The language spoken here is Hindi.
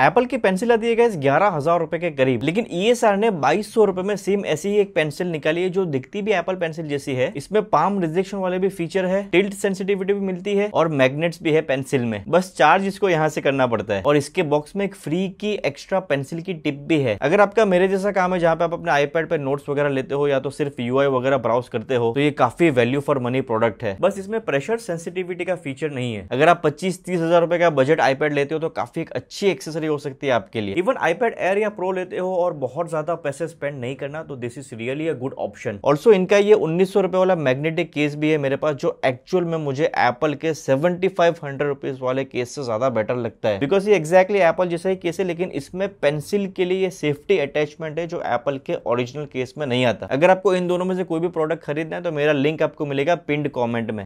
एप्पल की पेंसिल आती है गैस ग्यारह हजार रुपए के करीब लेकिन ई e ने बाईस सौ रुपए में सेम ऐसी ही एक पेंसिल निकाली है जो दिखती भी एप्पल पेंसिल जैसी है इसमें पाम रिजेक्शन वाले भी फीचर है टिल्ट सेंसिटिविटी भी मिलती है और मैग्नेट्स भी है पेंसिल में बस चार्ज इसको यहाँ से करना पड़ता है और इसके बॉक्स में एक फ्री की एक्स्ट्रा पेंसिल की टिप भी है अगर आपका मेरे जैसा काम है जहाँ पे आप अपने आईपैड पर नोट्स वगैरह लेते हो या तो सिर्फ यू वगैरह ब्राउज करते हो तो ये काफी वैल्यू फॉर मनी प्रोडक्ट है बस इसमें प्रेशर सेंसिटिविटी का फीचर नहीं है अगर आप पच्चीस तीस हजार रुपए का बजट आईपैड लेते हो तो काफी एक अच्छी एक्सेसरी नेसेसरी हो सकती है आपके लिए इवन आईपैड एयर या प्रो लेते हो और बहुत ज्यादा पैसे स्पेंड नहीं करना तो this is really a good option also इनका ये उन्नीस रुपए वाला मैग्नेटिक केस भी है मेरे पास जो एक्चुअल में मुझे एप्पल के सेवेंटी फाइव हंड्रेड रुपीज वाले केस से ज्यादा बेटर लगता है बिकॉज ये एक्जैक्टली एप्पल जैसा ही केस है लेकिन इसमें पेंसिल के लिए सेफ्टी अटैचमेंट है जो एप्पल के ओरिजिनल केस में नहीं आता अगर आपको इन दोनों में से कोई भी प्रोडक्ट खरीदना है तो मेरा लिंक आपको मिलेगा पिंड कॉमेंट में